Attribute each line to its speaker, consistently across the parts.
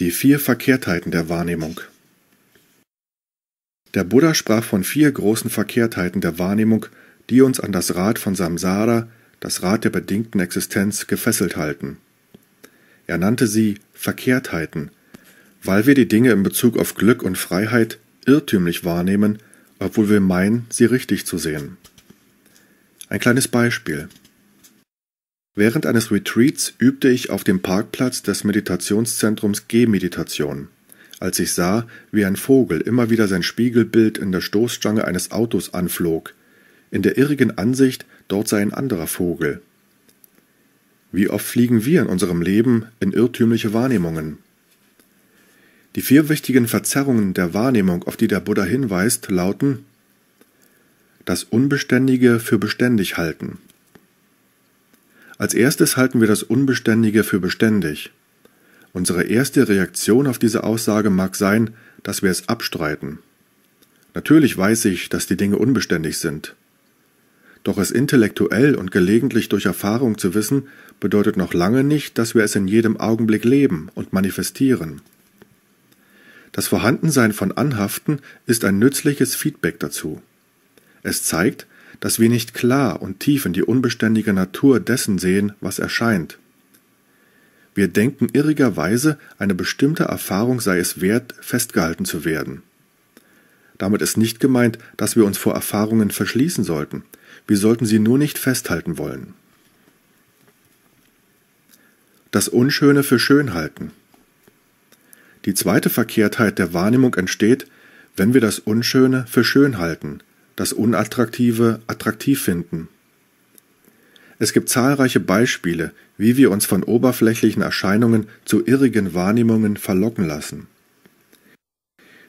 Speaker 1: Die vier Verkehrtheiten der Wahrnehmung. Der Buddha sprach von vier großen Verkehrtheiten der Wahrnehmung, die uns an das Rad von Samsara, das Rad der bedingten Existenz, gefesselt halten. Er nannte sie Verkehrtheiten, weil wir die Dinge in Bezug auf Glück und Freiheit irrtümlich wahrnehmen, obwohl wir meinen, sie richtig zu sehen. Ein kleines Beispiel. Während eines Retreats übte ich auf dem Parkplatz des Meditationszentrums G-Meditation. Als ich sah, wie ein Vogel immer wieder sein Spiegelbild in der Stoßstange eines Autos anflog, in der irrigen Ansicht, dort sei ein anderer Vogel. Wie oft fliegen wir in unserem Leben in irrtümliche Wahrnehmungen? Die vier wichtigen Verzerrungen der Wahrnehmung, auf die der Buddha hinweist, lauten das Unbeständige für beständig halten, als erstes halten wir das Unbeständige für beständig. Unsere erste Reaktion auf diese Aussage mag sein, dass wir es abstreiten. Natürlich weiß ich, dass die Dinge unbeständig sind. Doch es intellektuell und gelegentlich durch Erfahrung zu wissen, bedeutet noch lange nicht, dass wir es in jedem Augenblick leben und manifestieren. Das Vorhandensein von Anhaften ist ein nützliches Feedback dazu. Es zeigt, dass wir nicht klar und tief in die unbeständige Natur dessen sehen, was erscheint. Wir denken irrigerweise, eine bestimmte Erfahrung sei es wert, festgehalten zu werden. Damit ist nicht gemeint, dass wir uns vor Erfahrungen verschließen sollten, wir sollten sie nur nicht festhalten wollen. Das Unschöne für schön halten. Die zweite Verkehrtheit der Wahrnehmung entsteht, wenn wir das Unschöne für schön halten, das Unattraktive attraktiv finden. Es gibt zahlreiche Beispiele, wie wir uns von oberflächlichen Erscheinungen zu irrigen Wahrnehmungen verlocken lassen.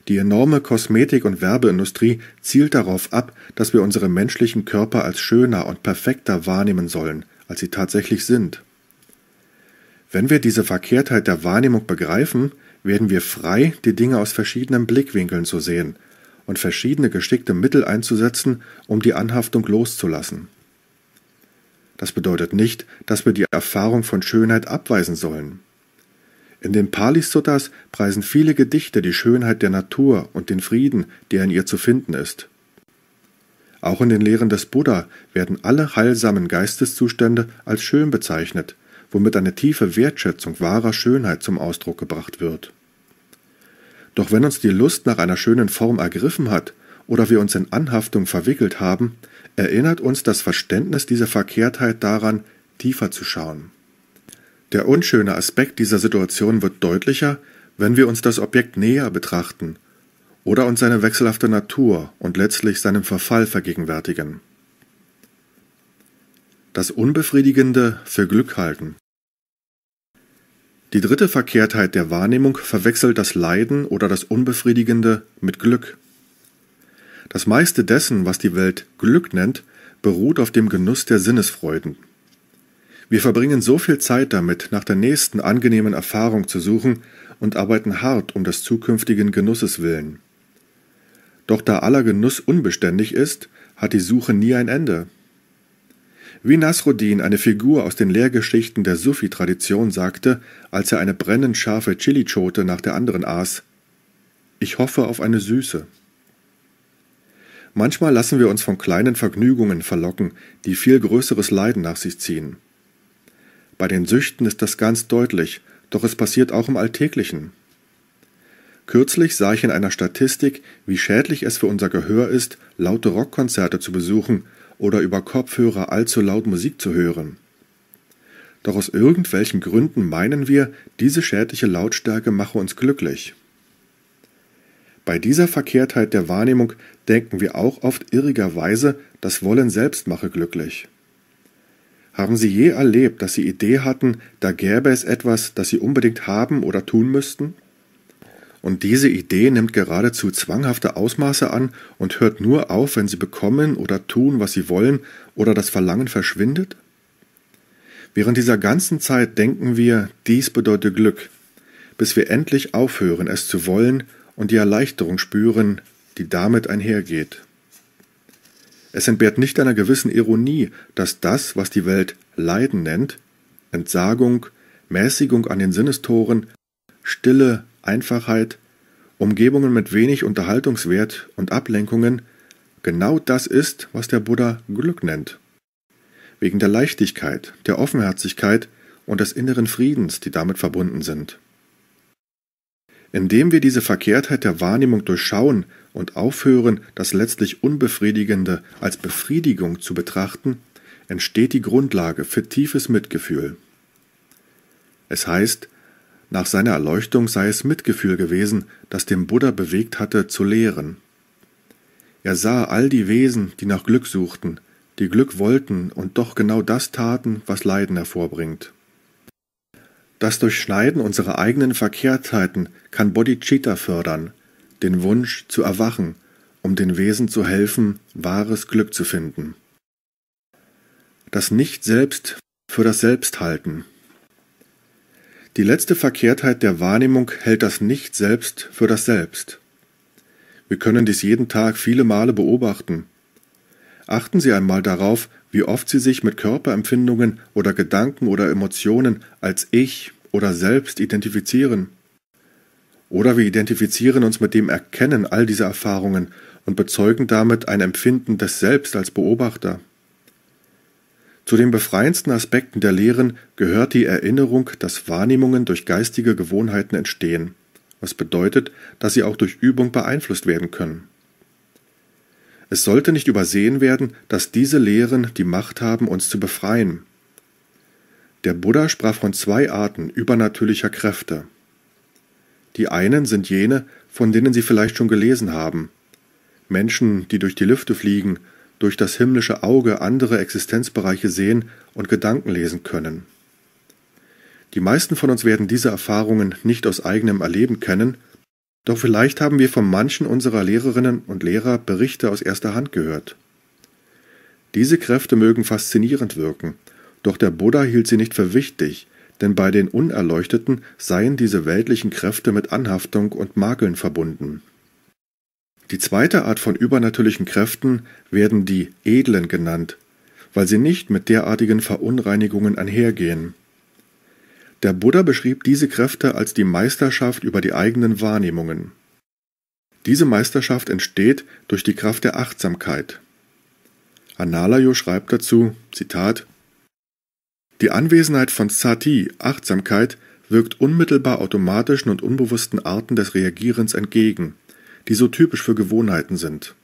Speaker 1: Die enorme Kosmetik- und Werbeindustrie zielt darauf ab, dass wir unsere menschlichen Körper als schöner und perfekter wahrnehmen sollen, als sie tatsächlich sind. Wenn wir diese Verkehrtheit der Wahrnehmung begreifen, werden wir frei, die Dinge aus verschiedenen Blickwinkeln zu sehen und verschiedene geschickte Mittel einzusetzen, um die Anhaftung loszulassen. Das bedeutet nicht, dass wir die Erfahrung von Schönheit abweisen sollen. In den Pali Suttas preisen viele Gedichte die Schönheit der Natur und den Frieden, der in ihr zu finden ist. Auch in den Lehren des Buddha werden alle heilsamen Geisteszustände als schön bezeichnet, womit eine tiefe Wertschätzung wahrer Schönheit zum Ausdruck gebracht wird. Doch wenn uns die Lust nach einer schönen Form ergriffen hat oder wir uns in Anhaftung verwickelt haben, erinnert uns das Verständnis dieser Verkehrtheit daran, tiefer zu schauen. Der unschöne Aspekt dieser Situation wird deutlicher, wenn wir uns das Objekt näher betrachten oder uns seine wechselhafte Natur und letztlich seinem Verfall vergegenwärtigen. Das Unbefriedigende für Glück halten. Die dritte Verkehrtheit der Wahrnehmung verwechselt das Leiden oder das Unbefriedigende mit Glück. Das meiste dessen, was die Welt Glück nennt, beruht auf dem Genuss der Sinnesfreuden. Wir verbringen so viel Zeit damit, nach der nächsten angenehmen Erfahrung zu suchen und arbeiten hart um des zukünftigen Genusses willen. Doch da aller Genuss unbeständig ist, hat die Suche nie ein Ende. Wie Nasruddin, eine Figur aus den Lehrgeschichten der Sufi-Tradition, sagte, als er eine brennend scharfe Chilichote nach der anderen aß: Ich hoffe auf eine Süße. Manchmal lassen wir uns von kleinen Vergnügungen verlocken, die viel größeres Leiden nach sich ziehen. Bei den Süchten ist das ganz deutlich, doch es passiert auch im Alltäglichen. Kürzlich sah ich in einer Statistik, wie schädlich es für unser Gehör ist, laute Rockkonzerte zu besuchen, oder über Kopfhörer allzu laut Musik zu hören. Doch aus irgendwelchen Gründen meinen wir, diese schädliche Lautstärke mache uns glücklich. Bei dieser Verkehrtheit der Wahrnehmung denken wir auch oft irrigerweise, das Wollen selbst mache glücklich. Haben Sie je erlebt, dass Sie Idee hatten, da gäbe es etwas, das Sie unbedingt haben oder tun müssten? Und diese Idee nimmt geradezu zwanghafte Ausmaße an und hört nur auf, wenn sie bekommen oder tun, was sie wollen, oder das Verlangen verschwindet? Während dieser ganzen Zeit denken wir, dies bedeutet Glück, bis wir endlich aufhören, es zu wollen und die Erleichterung spüren, die damit einhergeht. Es entbehrt nicht einer gewissen Ironie, dass das, was die Welt Leiden nennt, Entsagung, Mäßigung an den Sinnestoren, stille Einfachheit, Umgebungen mit wenig Unterhaltungswert und Ablenkungen genau das ist, was der Buddha Glück nennt. Wegen der Leichtigkeit, der Offenherzigkeit und des inneren Friedens, die damit verbunden sind. Indem wir diese Verkehrtheit der Wahrnehmung durchschauen und aufhören, das letztlich Unbefriedigende als Befriedigung zu betrachten, entsteht die Grundlage für tiefes Mitgefühl. Es heißt, nach seiner Erleuchtung sei es Mitgefühl gewesen, das den Buddha bewegt hatte, zu lehren. Er sah all die Wesen, die nach Glück suchten, die Glück wollten und doch genau das taten, was Leiden hervorbringt. Das Durchschneiden unserer eigenen Verkehrtheiten kann Bodhicitta fördern, den Wunsch zu erwachen, um den Wesen zu helfen, wahres Glück zu finden. Das Nicht-Selbst für das Selbst halten. Die letzte Verkehrtheit der Wahrnehmung hält das Nicht selbst für das Selbst. Wir können dies jeden Tag viele Male beobachten. Achten Sie einmal darauf, wie oft Sie sich mit Körperempfindungen oder Gedanken oder Emotionen als Ich oder Selbst identifizieren. Oder wir identifizieren uns mit dem Erkennen all dieser Erfahrungen und bezeugen damit ein Empfinden des Selbst als Beobachter. Zu den befreiendsten Aspekten der Lehren gehört die Erinnerung, dass Wahrnehmungen durch geistige Gewohnheiten entstehen, was bedeutet, dass sie auch durch Übung beeinflusst werden können. Es sollte nicht übersehen werden, dass diese Lehren die Macht haben, uns zu befreien. Der Buddha sprach von zwei Arten übernatürlicher Kräfte. Die einen sind jene, von denen Sie vielleicht schon gelesen haben. Menschen, die durch die Lüfte fliegen, durch das himmlische Auge andere Existenzbereiche sehen und Gedanken lesen können. Die meisten von uns werden diese Erfahrungen nicht aus eigenem Erleben kennen, doch vielleicht haben wir von manchen unserer Lehrerinnen und Lehrer Berichte aus erster Hand gehört. Diese Kräfte mögen faszinierend wirken, doch der Buddha hielt sie nicht für wichtig, denn bei den Unerleuchteten seien diese weltlichen Kräfte mit Anhaftung und Makeln verbunden. Die zweite Art von übernatürlichen Kräften werden die edlen genannt, weil sie nicht mit derartigen Verunreinigungen einhergehen. Der Buddha beschrieb diese Kräfte als die Meisterschaft über die eigenen Wahrnehmungen. Diese Meisterschaft entsteht durch die Kraft der Achtsamkeit. Analayo schreibt dazu, Zitat, Die Anwesenheit von Sati, Achtsamkeit, wirkt unmittelbar automatischen und unbewussten Arten des Reagierens entgegen – die so typisch für Gewohnheiten sind.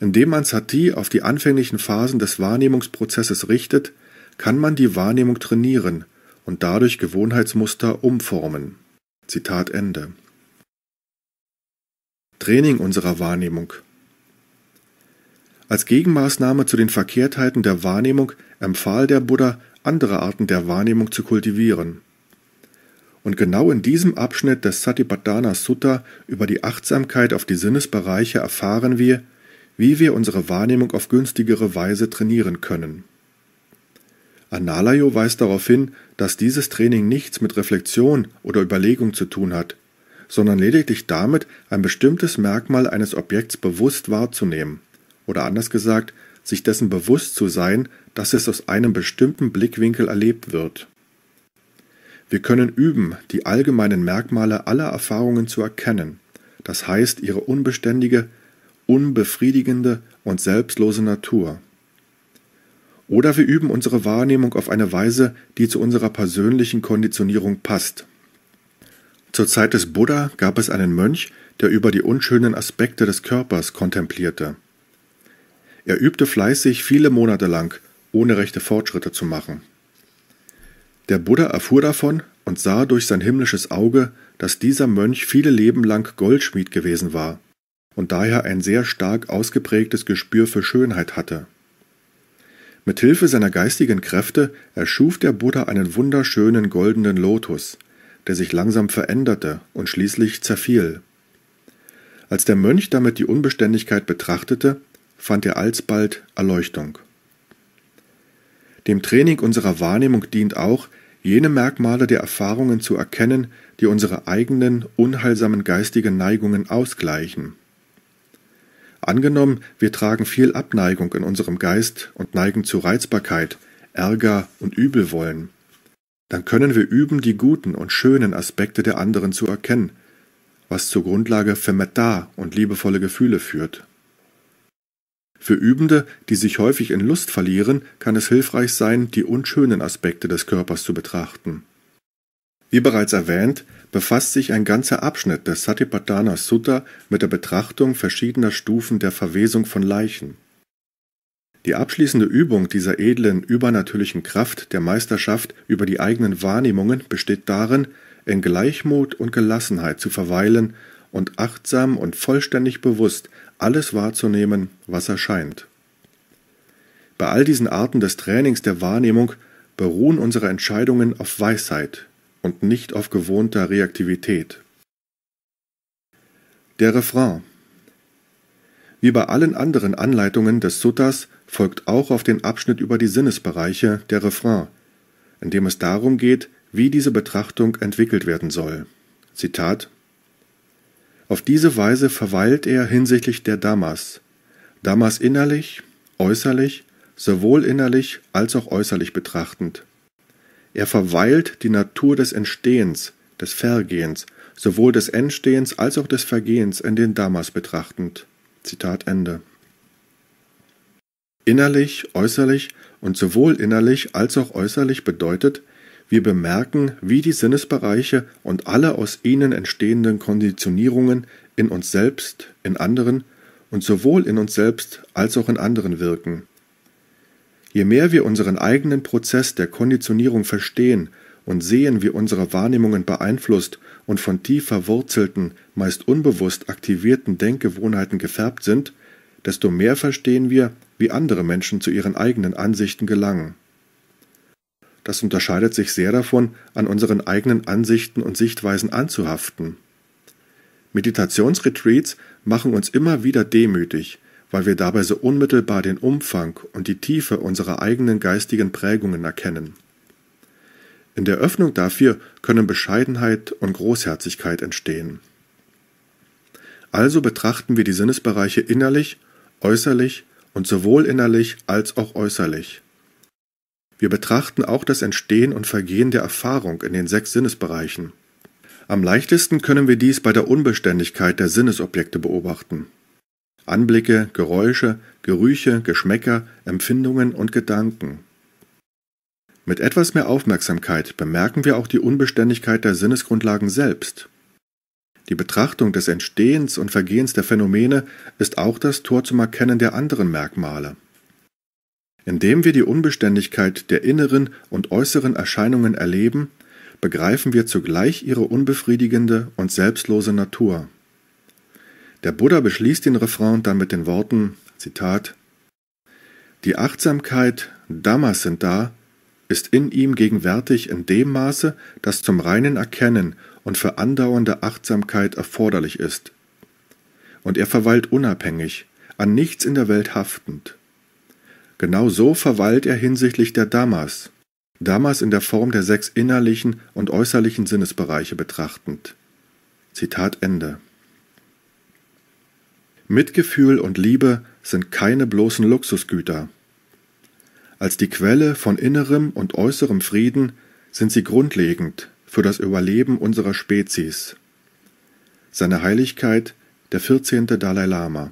Speaker 1: Indem man Sati auf die anfänglichen Phasen des Wahrnehmungsprozesses richtet, kann man die Wahrnehmung trainieren und dadurch Gewohnheitsmuster umformen. Zitat Ende. Training unserer Wahrnehmung. Als Gegenmaßnahme zu den Verkehrtheiten der Wahrnehmung empfahl der Buddha, andere Arten der Wahrnehmung zu kultivieren. Und genau in diesem Abschnitt des Satipatthana Sutta über die Achtsamkeit auf die Sinnesbereiche erfahren wir, wie wir unsere Wahrnehmung auf günstigere Weise trainieren können. Analayo weist darauf hin, dass dieses Training nichts mit Reflexion oder Überlegung zu tun hat, sondern lediglich damit, ein bestimmtes Merkmal eines Objekts bewusst wahrzunehmen, oder anders gesagt, sich dessen bewusst zu sein, dass es aus einem bestimmten Blickwinkel erlebt wird. Wir können üben, die allgemeinen Merkmale aller Erfahrungen zu erkennen, das heißt ihre unbeständige, unbefriedigende und selbstlose Natur. Oder wir üben unsere Wahrnehmung auf eine Weise, die zu unserer persönlichen Konditionierung passt. Zur Zeit des Buddha gab es einen Mönch, der über die unschönen Aspekte des Körpers kontemplierte. Er übte fleißig viele Monate lang, ohne rechte Fortschritte zu machen. Der Buddha erfuhr davon und sah durch sein himmlisches Auge, dass dieser Mönch viele Leben lang Goldschmied gewesen war und daher ein sehr stark ausgeprägtes Gespür für Schönheit hatte. Mit Hilfe seiner geistigen Kräfte erschuf der Buddha einen wunderschönen goldenen Lotus, der sich langsam veränderte und schließlich zerfiel. Als der Mönch damit die Unbeständigkeit betrachtete, fand er alsbald Erleuchtung. Dem Training unserer Wahrnehmung dient auch, jene Merkmale der Erfahrungen zu erkennen, die unsere eigenen unheilsamen geistigen Neigungen ausgleichen. Angenommen, wir tragen viel Abneigung in unserem Geist und neigen zu Reizbarkeit, Ärger und Übelwollen. Dann können wir üben, die guten und schönen Aspekte der anderen zu erkennen, was zur Grundlage für Metta und liebevolle Gefühle führt. Für Übende, die sich häufig in Lust verlieren, kann es hilfreich sein, die unschönen Aspekte des Körpers zu betrachten. Wie bereits erwähnt, befasst sich ein ganzer Abschnitt des Satipatthana Sutta mit der Betrachtung verschiedener Stufen der Verwesung von Leichen. Die abschließende Übung dieser edlen übernatürlichen Kraft der Meisterschaft über die eigenen Wahrnehmungen besteht darin, in Gleichmut und Gelassenheit zu verweilen und achtsam und vollständig bewusst alles wahrzunehmen, was erscheint. Bei all diesen Arten des Trainings der Wahrnehmung beruhen unsere Entscheidungen auf Weisheit und nicht auf gewohnter Reaktivität. Der Refrain Wie bei allen anderen Anleitungen des Suttas folgt auch auf den Abschnitt über die Sinnesbereiche der Refrain, in dem es darum geht, wie diese Betrachtung entwickelt werden soll. Zitat auf diese Weise verweilt er hinsichtlich der Damas. Damas innerlich, äußerlich, sowohl innerlich als auch äußerlich betrachtend. Er verweilt die Natur des Entstehens, des Vergehens, sowohl des Entstehens als auch des Vergehens in den Damas betrachtend. Zitat Ende. Innerlich, äußerlich und sowohl innerlich als auch äußerlich bedeutet, wir bemerken, wie die Sinnesbereiche und alle aus ihnen entstehenden Konditionierungen in uns selbst, in anderen und sowohl in uns selbst als auch in anderen wirken. Je mehr wir unseren eigenen Prozess der Konditionierung verstehen und sehen, wie unsere Wahrnehmungen beeinflusst und von tief verwurzelten, meist unbewusst aktivierten Denkgewohnheiten gefärbt sind, desto mehr verstehen wir, wie andere Menschen zu ihren eigenen Ansichten gelangen das unterscheidet sich sehr davon, an unseren eigenen Ansichten und Sichtweisen anzuhaften. Meditationsretreats machen uns immer wieder demütig, weil wir dabei so unmittelbar den Umfang und die Tiefe unserer eigenen geistigen Prägungen erkennen. In der Öffnung dafür können Bescheidenheit und Großherzigkeit entstehen. Also betrachten wir die Sinnesbereiche innerlich, äußerlich und sowohl innerlich als auch äußerlich. Wir betrachten auch das Entstehen und Vergehen der Erfahrung in den sechs Sinnesbereichen. Am leichtesten können wir dies bei der Unbeständigkeit der Sinnesobjekte beobachten. Anblicke, Geräusche, Gerüche, Geschmäcker, Empfindungen und Gedanken. Mit etwas mehr Aufmerksamkeit bemerken wir auch die Unbeständigkeit der Sinnesgrundlagen selbst. Die Betrachtung des Entstehens und Vergehens der Phänomene ist auch das Tor zum Erkennen der anderen Merkmale. Indem wir die Unbeständigkeit der inneren und äußeren Erscheinungen erleben, begreifen wir zugleich ihre unbefriedigende und selbstlose Natur. Der Buddha beschließt den Refrain dann mit den Worten, Zitat, Die Achtsamkeit, Dhammas sind da, ist in ihm gegenwärtig in dem Maße, das zum reinen Erkennen und für andauernde Achtsamkeit erforderlich ist. Und er verweilt unabhängig, an nichts in der Welt haftend. Genau so verweilt er hinsichtlich der Damas, Damas in der Form der sechs innerlichen und äußerlichen Sinnesbereiche betrachtend. Zitat Ende. Mitgefühl und Liebe sind keine bloßen Luxusgüter. Als die Quelle von innerem und äußerem Frieden sind sie grundlegend für das Überleben unserer Spezies. Seine Heiligkeit, der 14. Dalai Lama.